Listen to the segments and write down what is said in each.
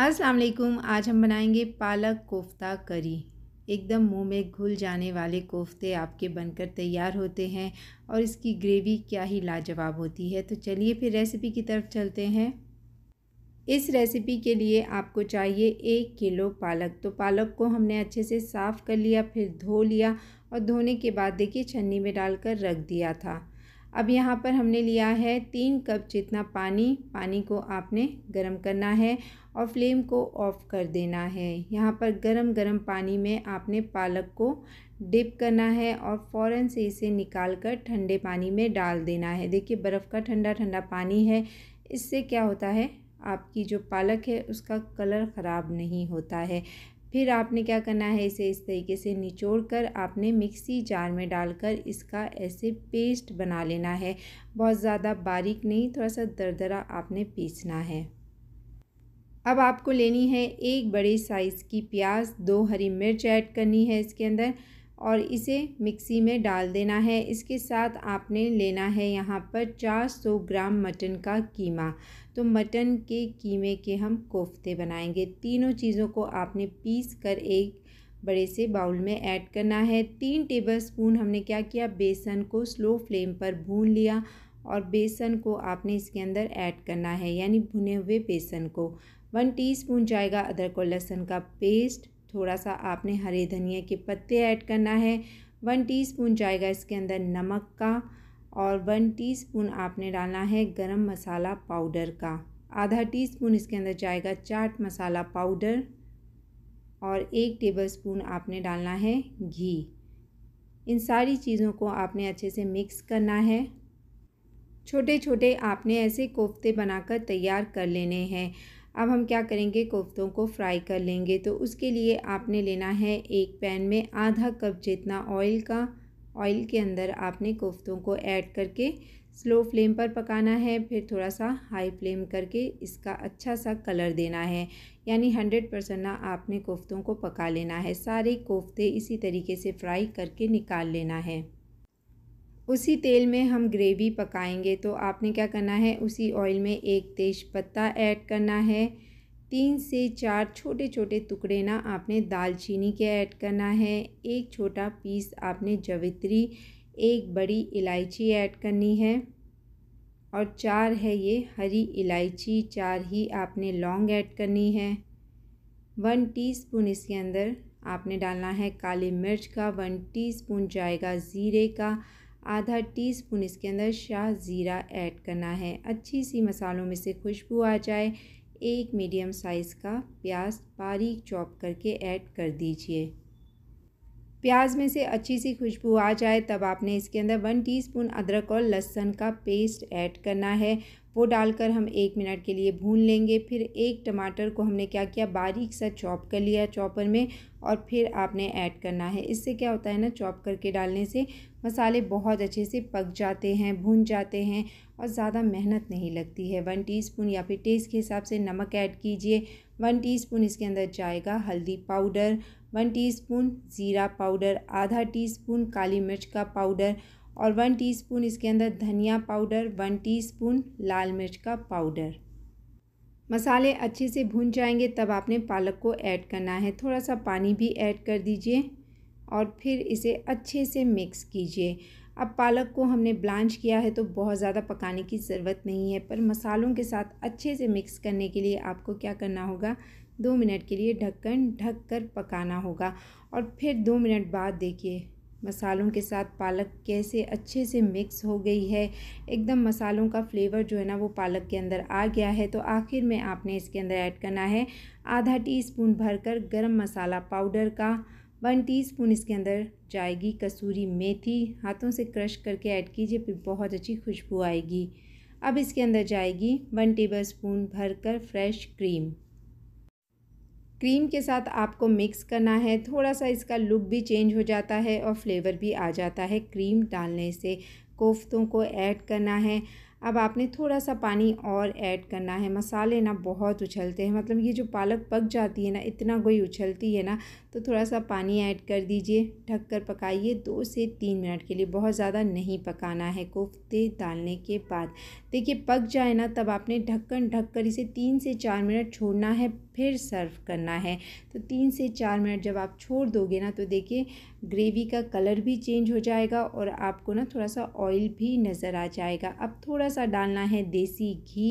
अस्सलाम वालेकुम आज हम बनाएंगे पालक कोफ्ता करी एकदम मुंह में घुल जाने वाले कोफ्ते आपके बनकर तैयार होते हैं और इसकी ग्रेवी क्या ही लाजवाब होती है तो चलिए फिर रेसिपी की तरफ चलते हैं इस रेसिपी के लिए आपको चाहिए एक किलो पालक तो पालक को हमने अच्छे से साफ़ कर लिया फिर धो लिया और धोने के बाद देखिए छन्नी में डालकर रख दिया था अब यहाँ पर हमने लिया है तीन कप जितना पानी पानी को आपने गरम करना है और फ्लेम को ऑफ़ कर देना है यहाँ पर गरम गरम पानी में आपने पालक को डिप करना है और फ़ौर से इसे निकाल कर ठंडे पानी में डाल देना है देखिए बर्फ़ का ठंडा ठंडा पानी है इससे क्या होता है आपकी जो पालक है उसका कलर ख़राब नहीं होता है फिर आपने क्या करना है इसे इस तरीके से निचोड़ कर आपने मिक्सी जार में डालकर इसका ऐसे पेस्ट बना लेना है बहुत ज़्यादा बारीक नहीं थोड़ा सा दरदरा आपने पीसना है अब आपको लेनी है एक बड़े साइज़ की प्याज दो हरी मिर्च ऐड करनी है इसके अंदर और इसे मिक्सी में डाल देना है इसके साथ आपने लेना है यहाँ पर 400 ग्राम मटन का कीमा तो मटन के कीमे के हम कोफ्ते बनाएंगे तीनों चीज़ों को आपने पीस कर एक बड़े से बाउल में ऐड करना है तीन टेबल स्पून हमने क्या किया बेसन को स्लो फ्लेम पर भून लिया और बेसन को आपने इसके अंदर ऐड करना है यानी भुने हुए बेसन को वन टीस्पून जाएगा अदरक और लहसुन का पेस्ट थोड़ा सा आपने हरे धनिया के पत्ते ऐड करना है वन टीस्पून जाएगा इसके अंदर नमक का और वन टीस्पून आपने डालना है गरम मसाला पाउडर का आधा टीस्पून इसके अंदर जाएगा चाट मसाला पाउडर और एक टेबलस्पून आपने डालना है घी इन सारी चीज़ों को आपने अच्छे से मिक्स करना है छोटे छोटे आपने ऐसे कोफ्ते बनाकर तैयार कर लेने हैं अब हम क्या करेंगे कोफ्तों को फ्राई कर लेंगे तो उसके लिए आपने लेना है एक पैन में आधा कप जितना ऑयल का ऑयल के अंदर आपने कोफ्तों को ऐड करके स्लो फ्लेम पर पकाना है फिर थोड़ा सा हाई फ्लेम करके इसका अच्छा सा कलर देना है यानी हंड्रेड परसेंट ना आपने कोफ्तों को पका लेना है सारे कोफ्ते इसी तरीके से फ्राई करके निकाल लेना है उसी तेल में हम ग्रेवी पकाएंगे तो आपने क्या करना है उसी ऑयल में एक तेज पत्ता ऐड करना है तीन से चार छोटे छोटे टुकड़े ना आपने दालचीनी के ऐड करना है एक छोटा पीस आपने जवित्री एक बड़ी इलायची ऐड करनी है और चार है ये हरी इलायची चार ही आपने लौंग ऐड करनी है वन टीस्पून इसके अंदर आपने डालना है काली मिर्च का वन टीस्पून जाएगा ज़ीरे का आधा टीस्पून इसके अंदर शाह ज़ीरा ऐड करना है अच्छी सी मसालों में से खुशबू आ जाए एक मीडियम साइज़ का प्याज बारीक चॉप करके ऐड कर दीजिए प्याज में से अच्छी सी खुशबू आ जाए तब आपने इसके अंदर वन टीस्पून अदरक और लहसुन का पेस्ट ऐड करना है वो डालकर हम एक मिनट के लिए भून लेंगे फिर एक टमाटर को हमने क्या किया बारीक सा चॉप कर लिया चॉपर में और फिर आपने ऐड करना है इससे क्या होता है ना चॉप करके डालने से मसाले बहुत अच्छे से पक जाते हैं भून जाते हैं और ज़्यादा मेहनत नहीं लगती है वन टीस्पून या फिर टेस्ट के हिसाब से नमक ऐड कीजिए वन टीस्पून इसके अंदर जाएगा हल्दी पाउडर वन टीस्पून ज़ीरा पाउडर आधा टीस्पून काली मिर्च का पाउडर और वन टीस्पून इसके अंदर धनिया पाउडर वन टीस्पून लाल मिर्च का पाउडर मसाले अच्छे से भून जाएंगे तब आपने पालक को ऐड करना है थोड़ा सा पानी भी ऐड कर दीजिए और फिर इसे अच्छे से मिक्स कीजिए अब पालक को हमने ब्लांच किया है तो बहुत ज़्यादा पकाने की ज़रूरत नहीं है पर मसालों के साथ अच्छे से मिक्स करने के लिए आपको क्या करना होगा दो मिनट के लिए ढक्कन ढक कर पकाना होगा और फिर दो मिनट बाद देखिए मसालों के साथ पालक कैसे अच्छे से मिक्स हो गई है एकदम मसालों का फ्लेवर जो है ना वो पालक के अंदर आ गया है तो आखिर में आपने इसके अंदर ऐड करना है आधा टी स्पून भर कर गर्म मसाला पाउडर का वन टीस्पून इसके अंदर जाएगी कसूरी मेथी हाथों से क्रश करके ऐड कीजिए फिर बहुत अच्छी खुशबू आएगी अब इसके अंदर जाएगी वन टेबल स्पून भर कर फ्रेश क्रीम क्रीम के साथ आपको मिक्स करना है थोड़ा सा इसका लुक भी चेंज हो जाता है और फ्लेवर भी आ जाता है क्रीम डालने से कोफ्तों को ऐड करना है अब आपने थोड़ा सा पानी और ऐड करना है मसाले ना बहुत उछलते हैं मतलब ये जो पालक पक जाती है ना इतना गोई उछलती है ना तो थोड़ा सा पानी ऐड कर दीजिए ढक कर पकाइए दो से तीन मिनट के लिए बहुत ज़्यादा नहीं पकाना है कोफ्ते डालने के बाद देखिए पक जाए ना तब आपने ढक्कन ढक कर इसे तीन से चार मिनट छोड़ना है फिर सर्व करना है तो तीन से चार मिनट जब आप छोड़ दोगे ना तो देखिए ग्रेवी का कलर भी चेंज हो जाएगा और आपको ना थोड़ा सा ऑयल भी नज़र आ जाएगा अब थोड़ा सा डालना है देसी घी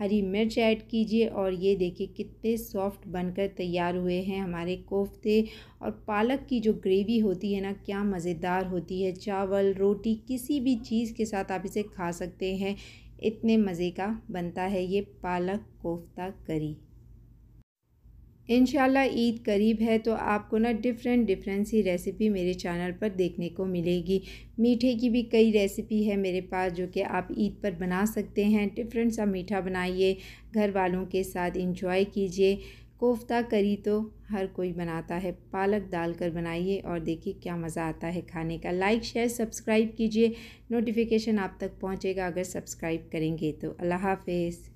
हरी मिर्च ऐड कीजिए और ये देखिए कितने सॉफ्ट बनकर तैयार हुए हैं हमारे कोफ्ते और पालक की जो ग्रेवी होती है ना क्या मज़ेदार होती है चावल रोटी किसी भी चीज़ के साथ आप इसे खा सकते हैं इतने मज़े का बनता है ये पालक कोफ्ता करी इन ईद करीब है तो आपको ना डिफरेंट डिफरेंट सी रेसिपी मेरे चैनल पर देखने को मिलेगी मीठे की भी कई रेसिपी है मेरे पास जो कि आप ईद पर बना सकते हैं डिफरेंट सा मीठा बनाइए घर वालों के साथ इंजॉय कीजिए कोफ्ता करी तो हर कोई बनाता है पालक डाल कर बनाइए और देखिए क्या मज़ा आता है खाने का लाइक शेयर सब्सक्राइब कीजिए नोटिफिकेशन आप तक पहुँचेगा अगर सब्सक्राइब करेंगे तो अल्लाह हाफिज़